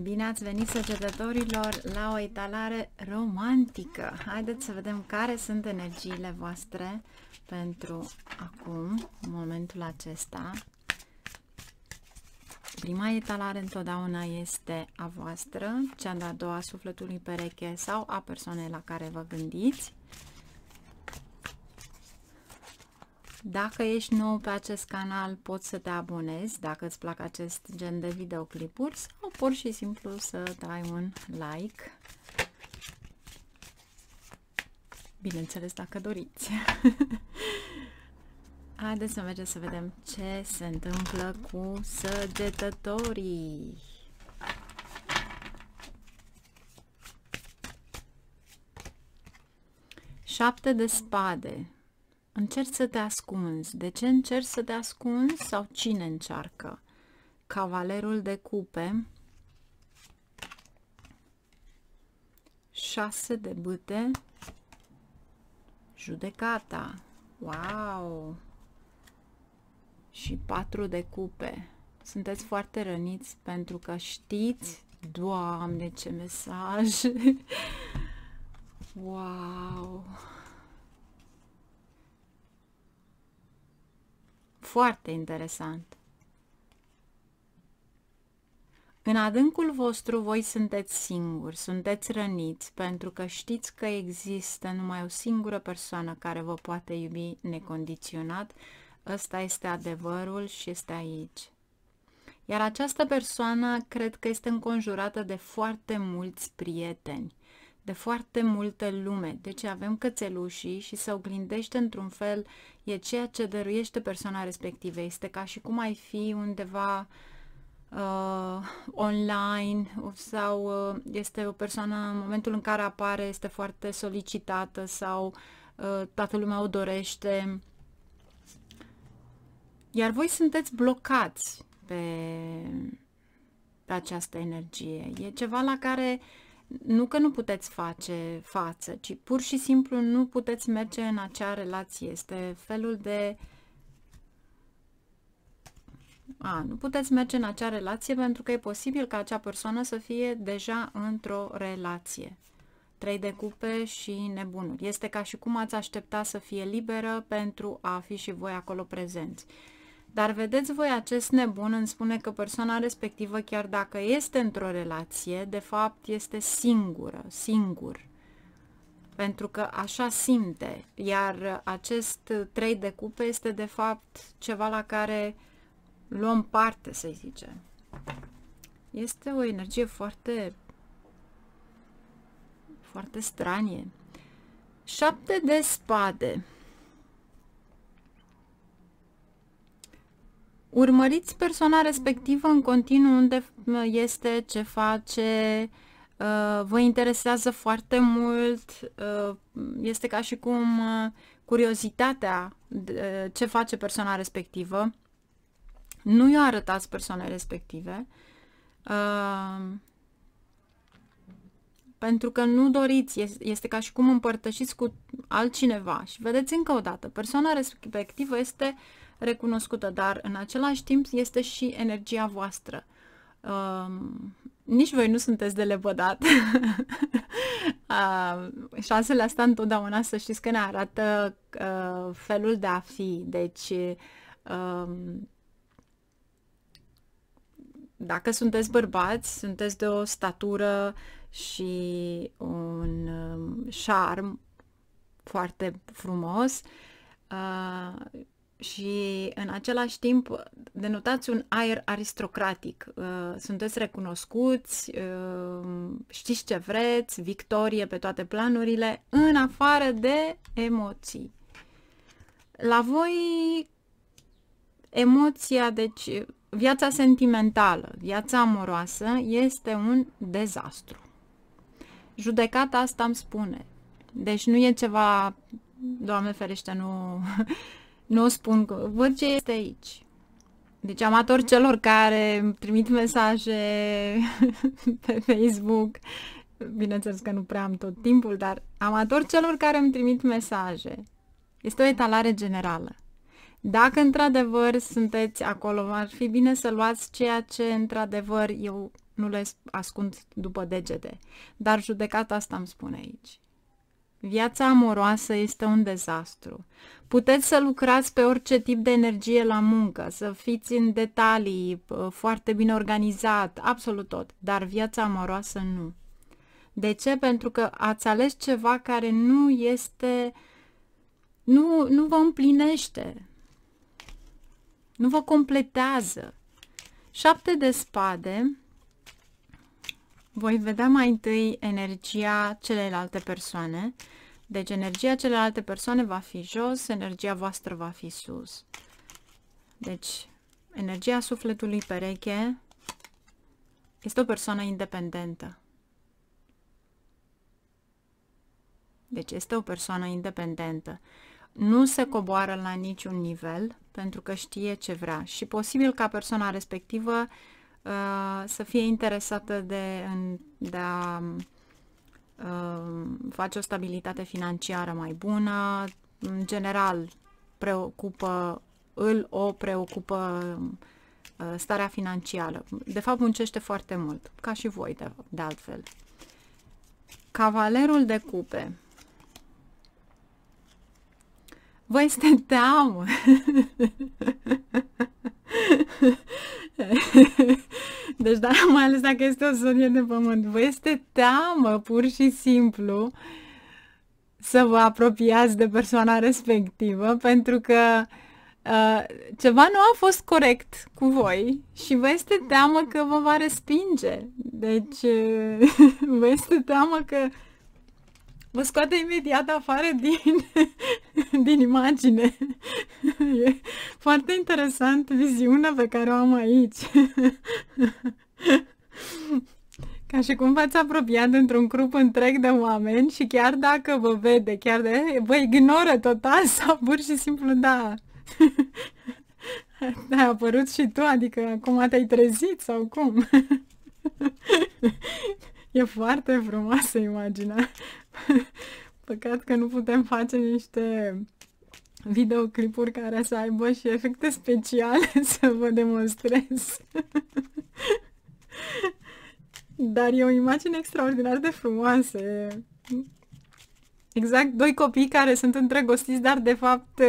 Bine ați venit săgetătorilor la o etalare romantică. Haideți să vedem care sunt energiile voastre pentru acum, în momentul acesta. Prima etalare întotdeauna este a voastră, cea de-a doua sufletului pereche sau a persoanei la care vă gândiți. Dacă ești nou pe acest canal, poți să te abonezi dacă îți plac acest gen de videoclipuri sau pur și simplu să dai un like. Bineînțeles, dacă doriți. Haideți să mergem să vedem ce se întâmplă cu săgetătorii. Șapte de spade. Încerci să te ascunzi. De ce încerci să te ascunzi sau cine încearcă? Cavalerul de cupe, Șase de bâte, judecata, wow! Și patru de cupe. Sunteți foarte răniți pentru că știți, Doamne, ce mesaj! wow! foarte interesant. În adâncul vostru voi sunteți singuri, sunteți răniți, pentru că știți că există numai o singură persoană care vă poate iubi necondiționat. Ăsta este adevărul și este aici. Iar această persoană cred că este înconjurată de foarte mulți prieteni de foarte multă lume. Deci avem cățelușii și se oglindește într-un fel, e ceea ce dăruiește persoana respectivă. Este ca și cum ai fi undeva uh, online sau uh, este o persoană în momentul în care apare este foarte solicitată sau uh, toată lumea o dorește. Iar voi sunteți blocați pe, pe această energie. E ceva la care uh, nu că nu puteți face față, ci pur și simplu nu puteți merge în acea relație. Este felul de... A, nu puteți merge în acea relație pentru că e posibil ca acea persoană să fie deja într-o relație. Trei de cupe și nebunuri. Este ca și cum ați aștepta să fie liberă pentru a fi și voi acolo prezenți. Dar vedeți voi, acest nebun îmi spune că persoana respectivă, chiar dacă este într-o relație, de fapt este singură, singur. Pentru că așa simte. Iar acest trei de cupe este de fapt ceva la care luăm parte, să zicem. Este o energie foarte foarte stranie. șapte de spade. Urmăriți persoana respectivă în continuu unde uh, este, ce face, uh, vă interesează foarte mult, uh, este ca și cum curiozitatea ce face persoana respectivă, nu i-o arătați persoanei respective, pentru că nu doriți, este ca și cum împărtășiți cu altcineva și vedeți încă o dată, persoana respectivă este uh, recunoscută, dar în același timp este și energia voastră. Um, nici voi nu sunteți de lebădat. uh, șansele astea întotdeauna să știți că ne arată uh, felul de a fi. Deci, um, dacă sunteți bărbați, sunteți de o statură și un um, șarm foarte frumos. Uh, și în același timp denotați un aer aristocratic. Uh, sunteți recunoscuți, uh, știți ce vreți, victorie pe toate planurile, în afară de emoții. La voi emoția, deci viața sentimentală, viața amoroasă este un dezastru. Judecata asta îmi spune. Deci nu e ceva, Doamne ferește, nu nu spun că văd ce este aici. Deci amator celor care îmi trimit mesaje pe Facebook, bineînțeles că nu prea am tot timpul, dar amator celor care îmi trimit mesaje. Este o etalare generală. Dacă într-adevăr sunteți acolo, ar fi bine să luați ceea ce într-adevăr eu nu le ascund după degete. Dar judecata asta îmi spune aici. Viața amoroasă este un dezastru. Puteți să lucrați pe orice tip de energie la muncă, să fiți în detalii, foarte bine organizat, absolut tot, dar viața amoroasă nu. De ce? Pentru că ați ales ceva care nu este, nu, nu vă împlinește, nu vă completează. Șapte de spade voi vedea mai întâi energia celelalte persoane. Deci energia celelalte persoane va fi jos, energia voastră va fi sus. Deci energia sufletului pereche este o persoană independentă. Deci este o persoană independentă. Nu se coboară la niciun nivel pentru că știe ce vrea și posibil ca persoana respectivă uh, să fie interesată de, în, de a uh, face o stabilitate financiară mai bună, în general preocupă, îl o preocupă uh, starea financiară. De fapt, muncește foarte mult, ca și voi, de, de altfel. Cavalerul de cupe. Vă este teamă! deci, da, mai ales dacă este o sonie de pământ, vă este teamă, pur și simplu, să vă apropiați de persoana respectivă, pentru că uh, ceva nu a fost corect cu voi și vă este teamă că vă va respinge. Deci, uh, vă este teamă că vă scoate imediat afară din, din imagine. E foarte interesant viziunea pe care o am aici. Ca și cum v-ați apropiat într-un grup întreg de oameni și chiar dacă vă vede, chiar de vă ignoră total sau pur și simplu da. Da, a apărut și tu, adică acum te-ai trezit sau cum? E foarte frumoasă imaginea. Păcat că nu putem face niște videoclipuri care să aibă și efecte speciale să vă demonstrez. Dar e o imagine extraordinar de frumoasă. Exact, doi copii care sunt îndrăgostiți, dar de fapt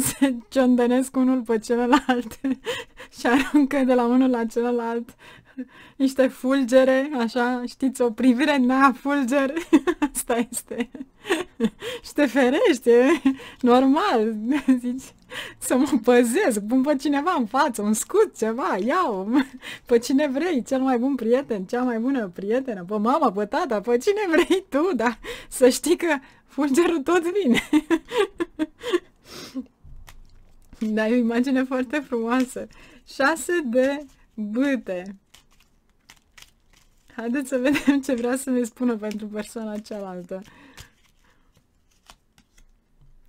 se ciondănesc unul pe celălalt și aruncă de la unul la celălalt niște fulgere, așa, știți, o privire na, fulger, asta este. Și te ferește, normal, zici, să mă păzesc, pun pe cineva în față, un scut, ceva, iau, pe cine vrei, cel mai bun prieten, cea mai bună prietenă, pe mama, pe tata, pe cine vrei tu, dar să știi că fulgerul tot vine. Da, e o imagine foarte frumoasă. 6 de bâte. Haideți să vedem ce vrea să mi- spună pentru persoana cealaltă.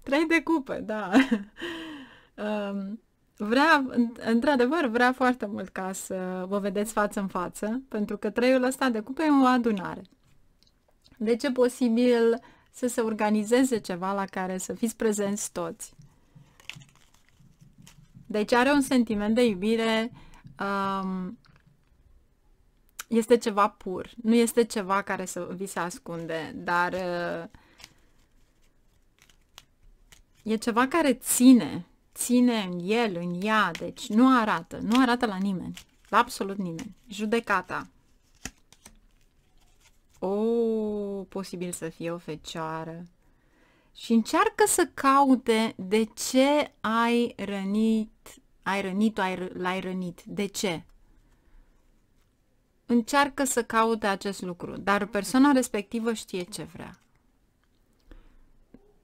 Trei de cupe, da. Um, vrea, într-adevăr, vrea foarte mult ca să vă vedeți față în față, pentru că treiul ăsta de cupe e o adunare. Deci e posibil să se organizeze ceva la care să fiți prezenți toți. Deci are un sentiment de iubire um, este ceva pur, nu este ceva care să vi se ascunde, dar uh, e ceva care ține, ține în el, în ea, deci nu arată, nu arată la nimeni, la absolut nimeni. Judecata. O, oh, posibil să fie o fecioară. Și încearcă să caute de ce ai rănit, ai rănit-o, ai, l-ai rănit, de ce? încearcă să caute acest lucru, dar persoana respectivă știe ce vrea.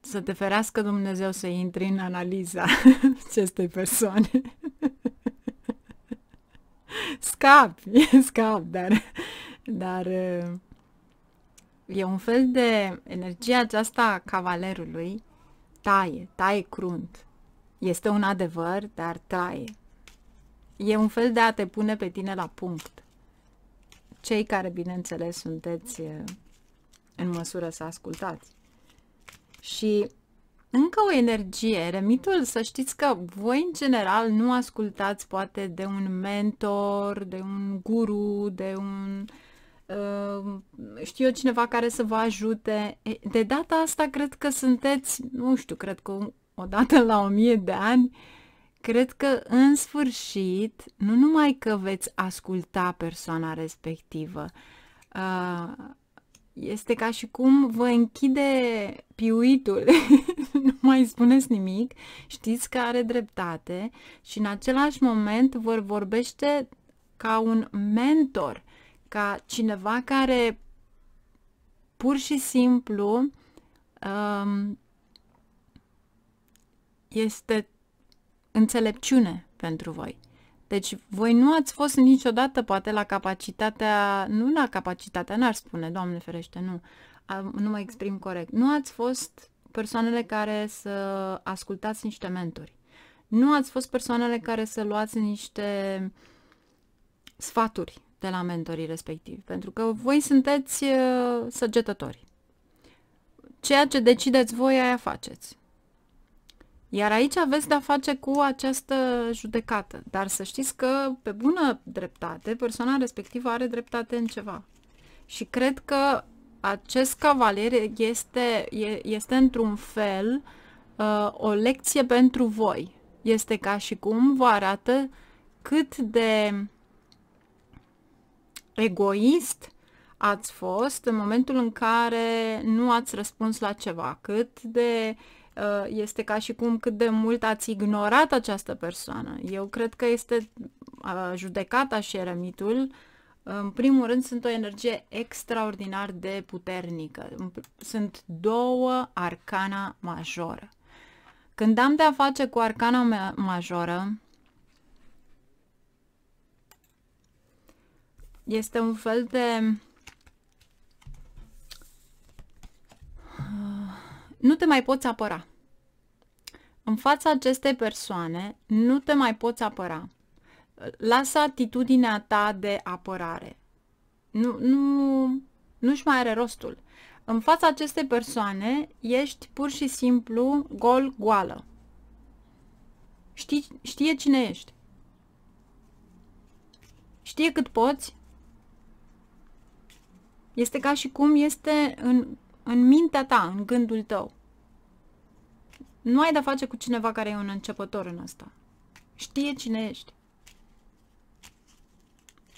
Să te ferească Dumnezeu să intri în analiza acestei persoane. Scapi, scap, dar, dar e un fel de energie aceasta a cavalerului taie, taie crunt. Este un adevăr, dar taie. E un fel de a te pune pe tine la punct cei care, bineînțeles, sunteți în măsură să ascultați. Și încă o energie, remitul, să știți că voi în general nu ascultați poate de un mentor, de un guru, de un știu eu cineva care să vă ajute. De data asta cred că sunteți, nu știu, cred că dată la o mie de ani cred că în sfârșit, nu numai că veți asculta persoana respectivă, uh, este ca și cum vă închide piuitul, nu mai spuneți nimic, știți că are dreptate și în același moment vă vorbește ca un mentor, ca cineva care pur și simplu um, este înțelepciune pentru voi. Deci voi nu ați fost niciodată poate la capacitatea, nu la capacitatea, n-ar spune, Doamne ferește, nu, nu mă exprim corect. Nu ați fost persoanele care să ascultați niște mentori. Nu ați fost persoanele care să luați niște sfaturi de la mentorii respectivi, pentru că voi sunteți uh, săgetători. Ceea ce decideți voi, aia faceți. Iar aici aveți de-a face cu această judecată, dar să știți că pe bună dreptate, persoana respectivă are dreptate în ceva. Și cred că acest cavalier este, este într-un fel uh, o lecție pentru voi. Este ca și cum vă arată cât de egoist ați fost în momentul în care nu ați răspuns la ceva, cât de uh, Uh, este ca și cum cât de mult ați ignorat această persoană. Eu cred că este uh, judecata și eremitul în primul rând, sunt o energie extraordinar de puternică. Sunt două arcana majoră. Când am de-a face cu arcana majoră, este un fel de nu te mai poți apăra. În fața acestei persoane, nu te mai poți apăra. Lasă atitudinea ta de apărare. Nu, nu, nu-și mai are rostul. În fața acestei persoane, ești pur și simplu gol-goală. Știi, știe cine ești. Știe cât poți. Este ca și cum este în, în mintea ta, în gândul tău. Nu ai de-a face cu cineva care e un începător în asta. Știe cine ești.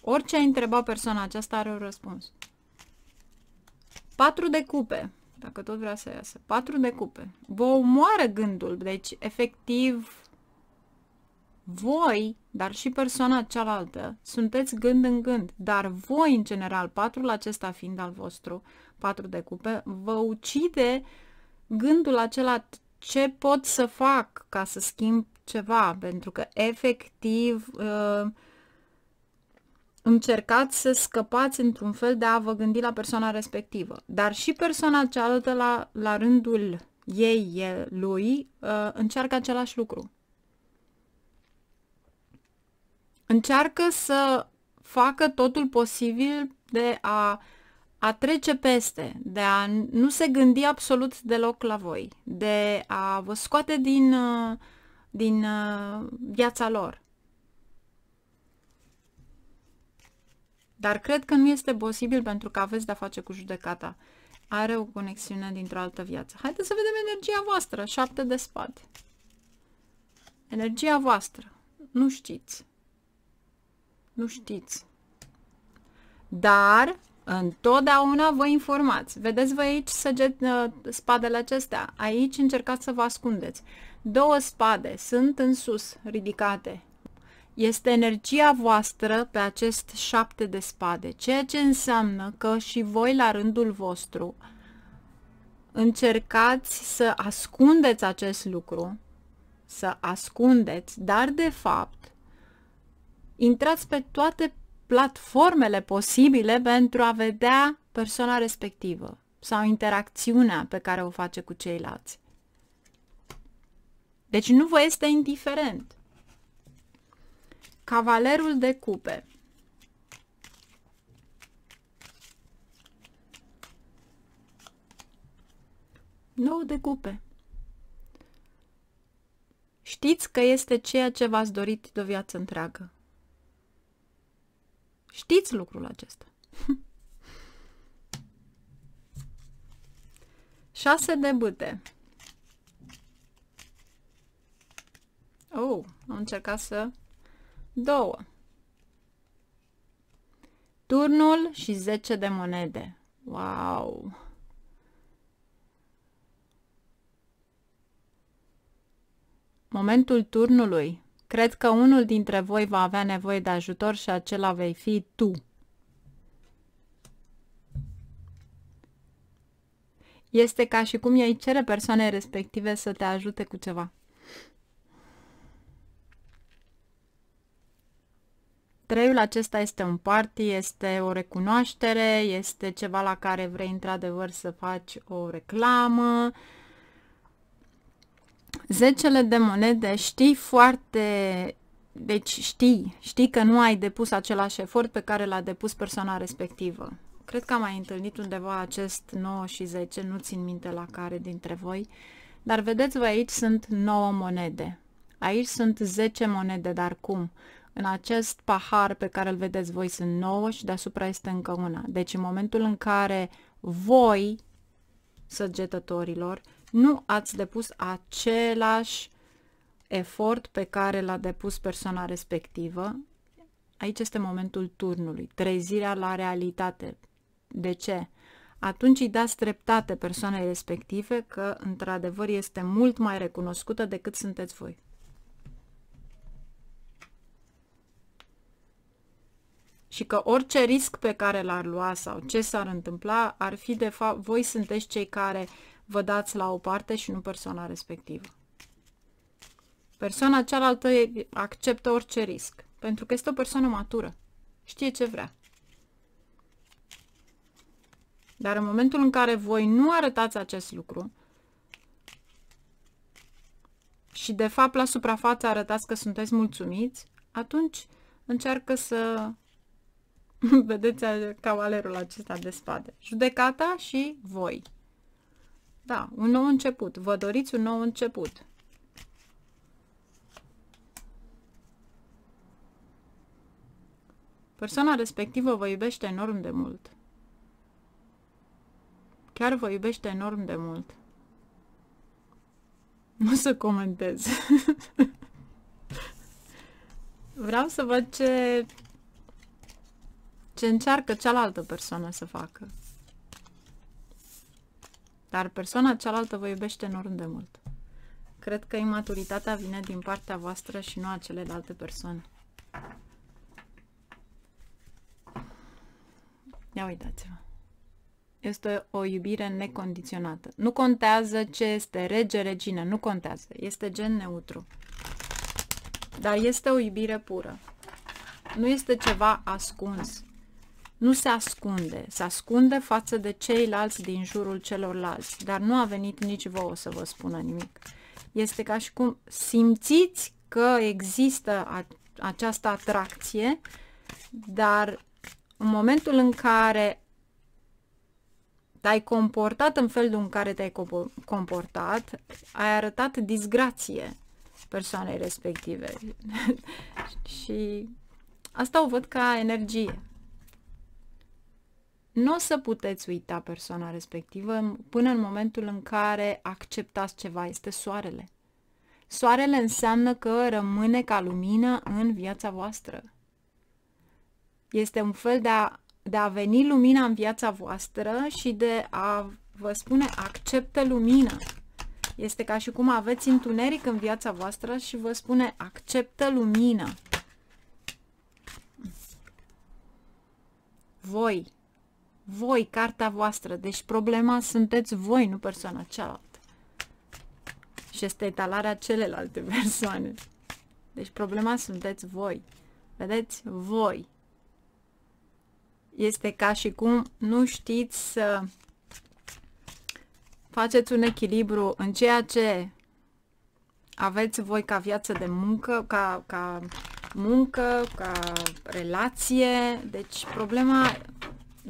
Orice ai întrebat persoana aceasta are un răspuns. Patru de cupe. Dacă tot vrea să iasă. Patru de cupe. Vă omoară gândul. Deci, efectiv, voi, dar și persoana cealaltă, sunteți gând în gând, dar voi, în general, patrul acesta fiind al vostru, patru de cupe, vă ucide gândul acela ce pot să fac ca să schimb ceva, pentru că efectiv uh, încercați să scăpați într-un fel de a vă gândi la persoana respectivă, dar și persoana cealaltă la, la rândul ei, el, lui, uh, încearcă același lucru. Încearcă să facă totul posibil de a uh, a trece peste, de a nu se gândi absolut deloc la voi, de a vă scoate din, uh, din uh, viața lor. Dar cred că nu este posibil pentru că aveți de-a face cu judecata. Are o conexiune dintr-o altă viață. Haideți să vedem energia voastră, șapte de spate. Energia voastră. Nu știți. Nu știți. Dar Întotdeauna vă informați. Vedeți vă aici săget, uh, spadele acestea. Aici încercați să vă ascundeți. Două spade sunt în sus, ridicate. Este energia voastră pe acest șapte de spade, ceea ce înseamnă că și voi la rândul vostru încercați să ascundeți acest lucru, să ascundeți, dar de fapt intrați pe toate platformele posibile pentru a vedea persoana respectivă sau interacțiunea pe care o face cu ceilalți. Deci nu vă este indiferent. Cavalerul de cupe. Nou de cupe. Știți că este ceea ce v-ați dorit de o viață întreagă. Știți lucrul acesta. 6 de bâte. Oh, am încercat să... Două. Turnul și 10 de monede. Wow! Momentul turnului. Cred că unul dintre voi va avea nevoie de ajutor și acela vei fi tu. Este ca și cum ei cere persoane respective să te ajute cu ceva. Treiul acesta este un party, este o recunoaștere, este ceva la care vrei într-adevăr să faci o reclamă, uh, Zecele de monede știi foarte... Deci știi, știi că nu ai depus același efort pe care l-a depus persoana respectivă. Cred că am mai întâlnit undeva acest 9 și 10, nu țin minte la care dintre voi, dar vedeți-vă aici sunt 9 monede. Aici sunt 10 monede, dar cum? În acest pahar pe care îl vedeți voi sunt 9 și deasupra este încă una. Deci în momentul în care voi, săgetătorilor, nu ați depus același efort pe care l-a depus persoana respectivă. Aici este momentul turnului, trezirea la realitate. De ce? Atunci îi dați dreptate persoanei respective că, într-adevăr, este mult mai recunoscută decât sunteți voi. și că orice risc pe care l-ar lua sau ce s-ar întâmpla ar fi de fapt voi sunteți cei care vă dați la o parte și nu persoana respectivă. Persoana cealaltă acceptă orice risc, pentru că este o persoană matură, știe ce vrea. Dar în momentul în care voi nu arătați acest lucru și de fapt la suprafață arătați că sunteți mulțumiți, atunci încearcă să vedeți cavalerul acesta de spade. Judecata și voi. Da, un nou început. Vă doriți un nou început. Persoana respectivă vă iubește enorm de mult. Chiar vă iubește enorm de mult. Nu să comentez. Vreau să văd ce, ce încearcă cealaltă persoană să facă. Dar persoana cealaltă vă iubește enorm de mult. Cred că imaturitatea vine din partea voastră și nu a celelalte persoane. Ia uitați-vă. Este o iubire necondiționată. Nu contează ce este rege, regină, nu contează. Este gen neutru. Dar este o iubire pură. Nu este ceva ascuns. Nu se ascunde, se ascunde față de ceilalți din jurul celorlalți, dar nu a venit nici vouă să vă spună nimic. Este ca și cum simțiți că există această atracție, dar în momentul în care te-ai comportat în felul în care te-ai comportat, ai arătat disgrație persoanei respective. și asta o văd ca energie nu o să puteți uita persoana respectivă până în momentul în care acceptați ceva, este soarele. Soarele înseamnă că rămâne ca lumină în viața voastră. Este un fel de a, de a veni lumina în viața voastră și de a vă spune acceptă lumina. Este ca și cum aveți întuneric în viața voastră și vă spune acceptă lumina. Voi, voi, cartea voastră. Deci problema sunteți voi, nu persoana cealaltă. Și este etalarea celelalte persoane. Deci problema sunteți voi. Vedeți? Voi. Este ca și cum nu știți să faceți un echilibru în ceea ce aveți voi ca viață de muncă, ca, ca muncă, ca relație. Deci problema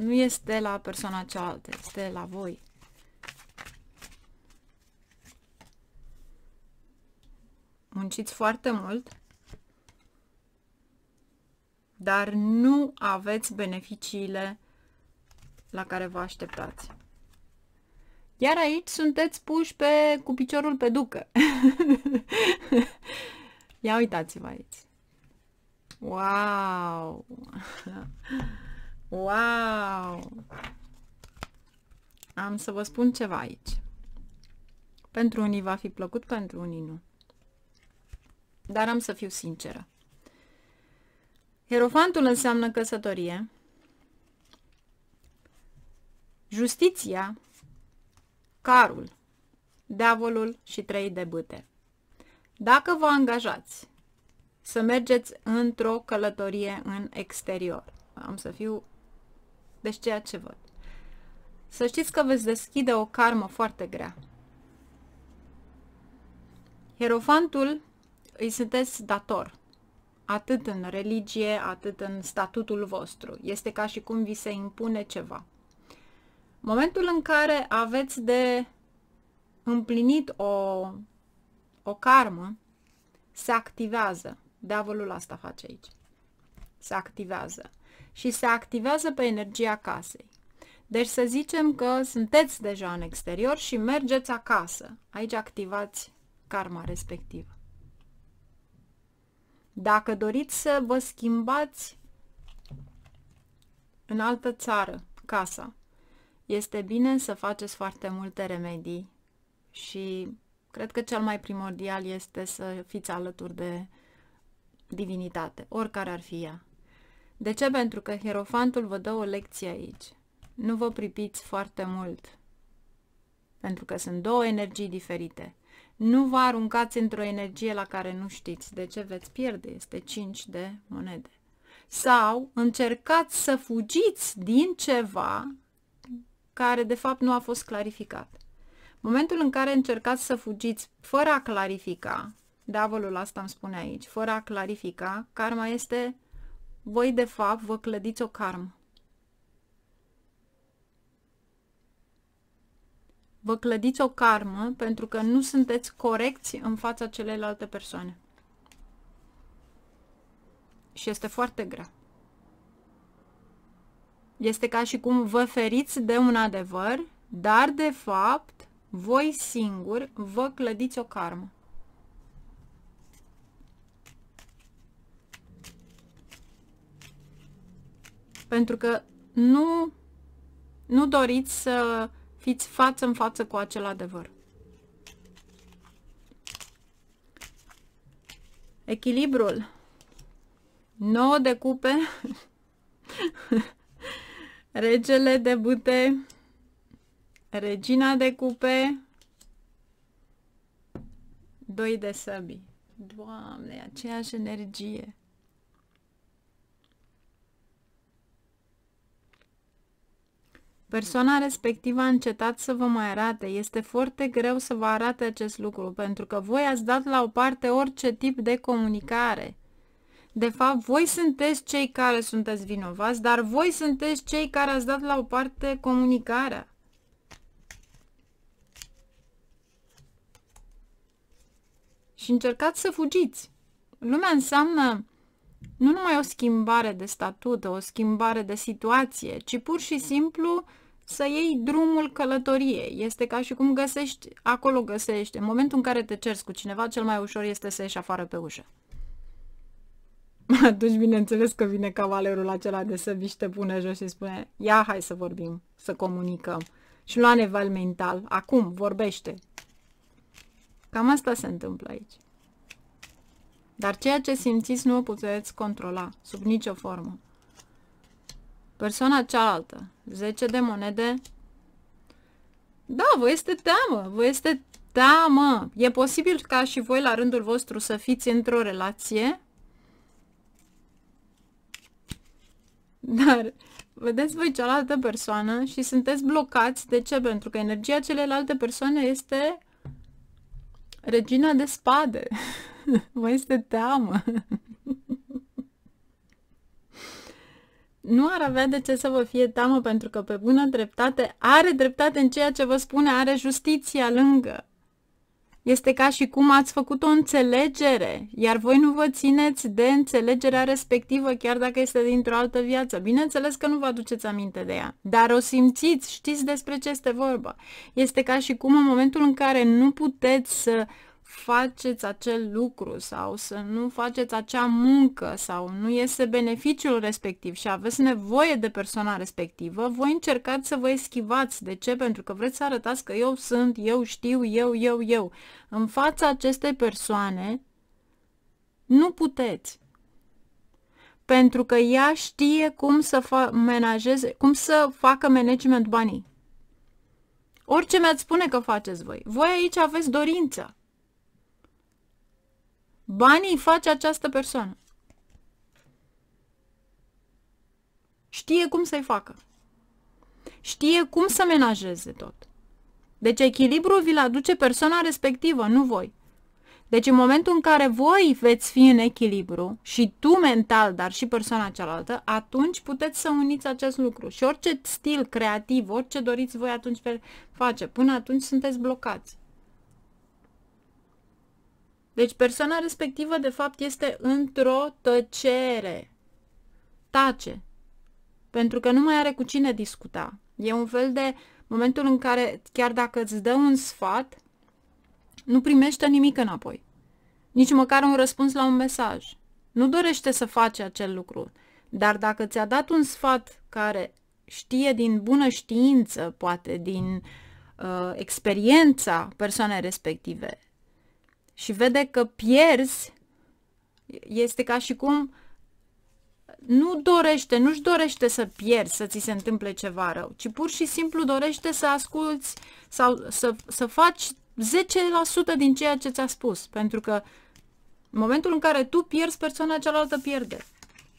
nu este la persoana cealaltă, este la voi. Munciți foarte mult, dar nu aveți beneficiile la care vă așteptați. Iar aici sunteți puși pe, cu piciorul pe ducă. Ia uitați-vă aici. Wow! Wow! Am să vă spun ceva aici. Pentru unii va fi plăcut, pentru unii nu. Dar am să fiu sinceră. Hierofantul înseamnă căsătorie. Justiția, carul, diavolul și trei de bâte. Dacă vă angajați să mergeți într-o călătorie în exterior, am să fiu deci ceea ce văd. Să știți că veți deschide o karmă foarte grea. Hierofantul îi sunteți dator, atât în religie, atât în statutul vostru. Este ca și cum vi se impune ceva. Momentul în care aveți de împlinit o, o karmă, se activează. Deavolul asta face aici. Se activează și se activează pe energia casei. Deci să zicem că sunteți deja în exterior și mergeți acasă. Aici activați karma respectivă. Dacă doriți să vă schimbați în altă țară, casa, este bine să faceți foarte multe remedii și cred că cel mai primordial este să fiți alături de divinitate, oricare ar fi ea. De ce? Pentru că hierofantul vă dă o lecție aici. Nu vă pripiți foarte mult. Pentru că sunt două energii diferite. Nu vă aruncați într-o energie la care nu știți. De ce veți pierde? Este 5 de monede. Sau încercați să fugiți din ceva care de fapt nu a fost clarificat. Momentul în care încercați să fugiți fără a clarifica, diavolul asta îmi spune aici, fără a clarifica, karma este voi de fapt vă clădiți o karmă. Vă clădiți o karmă pentru că nu sunteți corecți în fața celelalte persoane. Și este foarte grea. Este ca și cum vă feriți de un adevăr, dar de fapt voi singuri vă clădiți o karmă. pentru că nu, nu doriți să fiți față în față cu acel adevăr. Echilibrul. 9 de cupe. Regele de bute. Regina de cupe. 2 de săbi. Doamne, aceeași energie. Persoana respectivă a încetat să vă mai arate. Este foarte greu să vă arate acest lucru, pentru că voi ați dat la o parte orice tip de comunicare. De fapt, voi sunteți cei care sunteți vinovați, dar voi sunteți cei care ați dat la o parte comunicarea. Și încercați să fugiți. Lumea înseamnă nu numai o schimbare de statut, o schimbare de situație, ci pur și simplu să iei drumul călătoriei. Este ca și cum găsești, acolo găsești. În momentul în care te ceri cu cineva, cel mai ușor este să ieși afară pe ușă. Atunci, bineînțeles că vine cavalerul acela de să viște pune jos și spune, ia, hai să vorbim, să comunicăm. Și lua neval mental, acum, vorbește. Cam asta se întâmplă aici. Dar ceea ce simțiți nu o puteți controla, sub nicio formă persoana cealaltă. 10 de monede. Da, vă este teamă, vă este teamă. E posibil ca și voi la rândul vostru să fiți într-o relație, dar vedeți voi cealaltă persoană și sunteți blocați. De ce? Pentru că energia celelalte persoane este regina de spade. Vă este teamă. nu ar avea de ce să vă fie teamă pentru că pe bună dreptate are dreptate în ceea ce vă spune, are justiția lângă. Este ca și cum ați făcut o înțelegere, iar voi nu vă țineți de înțelegerea respectivă, chiar dacă este dintr-o altă viață. Bineînțeles că nu vă aduceți aminte de ea, dar o simțiți, știți despre ce este vorba. Este ca și cum în momentul în care nu puteți să faceți acel lucru sau să nu faceți acea muncă sau nu este beneficiul respectiv și aveți nevoie de persoana respectivă, voi încercați să vă eschivați. De ce? Pentru că vreți să arătați că eu sunt, eu știu, eu, eu, eu. În fața acestei persoane nu puteți pentru că ea știe cum să, fa- menajeze, cum să facă management banii. Orice mi-ați spune că faceți voi. Voi aici aveți dorință. Banii îi face această persoană. Știe cum să-i facă. Știe cum să menajeze tot. Deci echilibru vi-l aduce persoana respectivă, nu voi. Deci în momentul în care voi veți fi în echilibru și tu mental, dar și persoana cealaltă, atunci puteți să uniți acest lucru. Și orice stil creativ, orice doriți voi atunci face, până atunci sunteți blocați. Deci persoana respectivă de fapt este într-o tăcere. Tace. Pentru că nu mai are cu cine discuta. E un fel de momentul în care chiar dacă îți dă un sfat, nu primește nimic înapoi. Nici măcar un răspuns la un mesaj. Nu dorește să face acel lucru. Dar dacă ți-a dat un sfat care știe din bună știință, poate din uh, experiența persoanei respective, și vede că pierzi, este ca și cum nu dorește, nu-și dorește să pierzi, să ți se întâmple ceva rău, ci pur și simplu dorește să asculți sau să, să faci 10% din ceea ce ți-a spus, pentru că în momentul în care tu pierzi, persoana cealaltă pierde.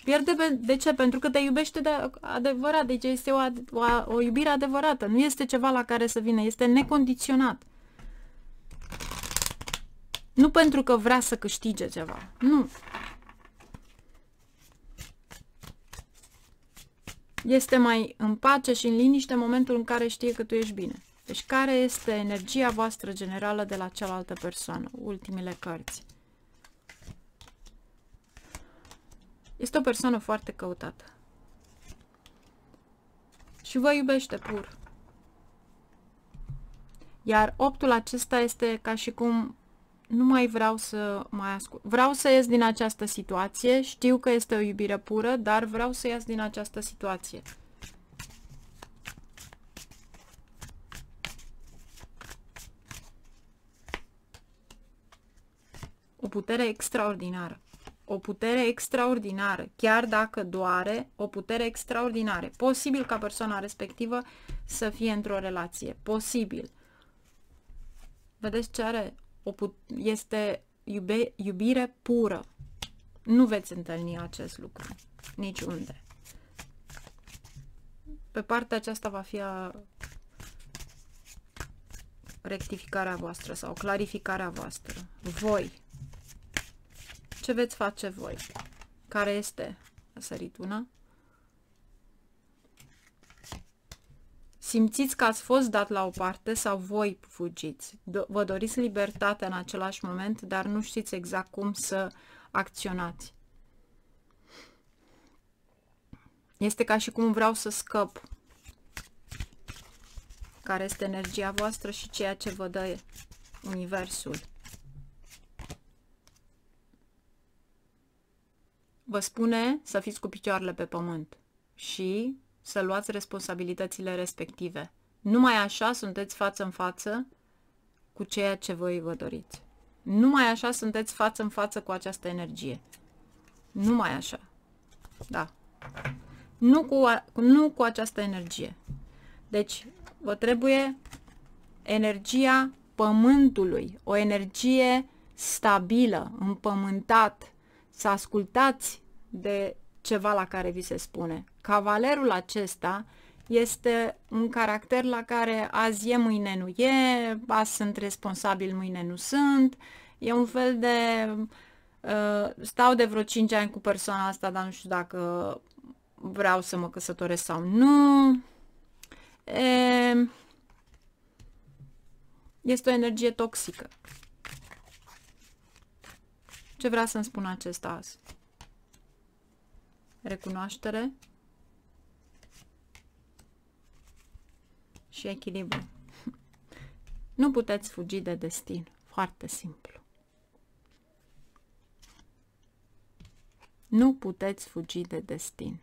Pierde pe, de ce? Pentru că te iubește de adevărat, deci este o, o, o iubire adevărată, nu este ceva la care să vină, este necondiționat. Nu pentru că vrea să câștige ceva. Nu. Este mai în pace și în liniște momentul în care știe că tu ești bine. Deci care este energia voastră generală de la cealaltă persoană? Ultimile cărți. Este o persoană foarte căutată. Și vă iubește pur. Iar optul acesta este ca și cum nu mai vreau să mai ascult. Vreau să ies din această situație, știu că este o iubire pură, dar vreau să ies din această situație. O putere extraordinară. O putere extraordinară, chiar dacă doare, o putere extraordinară. Posibil ca persoana respectivă să fie într-o relație. Posibil. Vedeți ce are? o put este iube, iubire pură. Nu veți întâlni acest lucru niciunde. Pe partea aceasta va fi a rectificarea voastră sau clarificarea voastră. Voi. Ce veți face voi? Care este sărituna? Simțiți că ați fost dat la o parte sau voi fugiți. Do vă doriți libertate în același moment, dar nu știți exact cum să acționați. Este ca și cum vreau să scăp. Care este energia voastră și ceea ce vă dă Universul. Vă spune să fiți cu picioarele pe pământ și să luați responsabilitățile respective. Numai așa sunteți față în față cu ceea ce voi vă doriți. Numai așa sunteți față în față cu această energie. Numai așa. Da. Nu cu, a, nu cu această energie. Deci, vă trebuie energia pământului, o energie stabilă, împământat, să ascultați de ceva la care vi se spune. Cavalerul acesta este un caracter la care azi e, mâine nu e, azi sunt responsabil, mâine nu sunt. E un fel de... Uh, stau de vreo 5 ani cu persoana asta, dar nu știu dacă vreau să mă căsătoresc sau nu. E, este o energie toxică. Ce vrea să-mi spun acesta azi? recunoaștere și echilibru. Nu puteți fugi de destin. Foarte simplu. Nu puteți fugi de destin.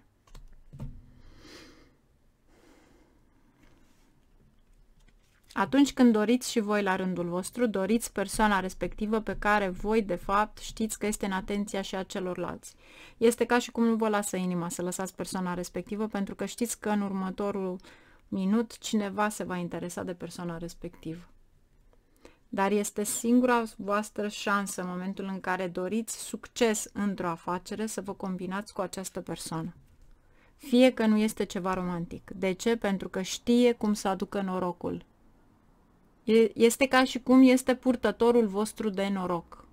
Atunci când doriți și voi la rândul vostru, doriți persoana respectivă pe care voi, de fapt, știți că este în atenția și a celorlalți. Este ca și cum nu vă lasă inima să lăsați persoana respectivă pentru că știți că în următorul minut cineva se va interesa de persoana respectivă. Dar este singura voastră șansă în momentul în care doriți succes într-o afacere să vă combinați cu această persoană. Fie că nu este ceva romantic. De ce? Pentru că știe cum să aducă norocul. Este ca și cum este purtătorul vostru de noroc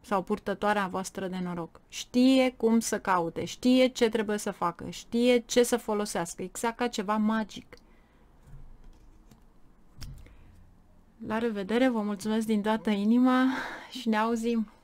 sau purtătoarea voastră de noroc. Știe cum să caute, știe ce trebuie să facă, știe ce să folosească, exact ca ceva magic. La revedere, vă mulțumesc din toată inima și ne auzim!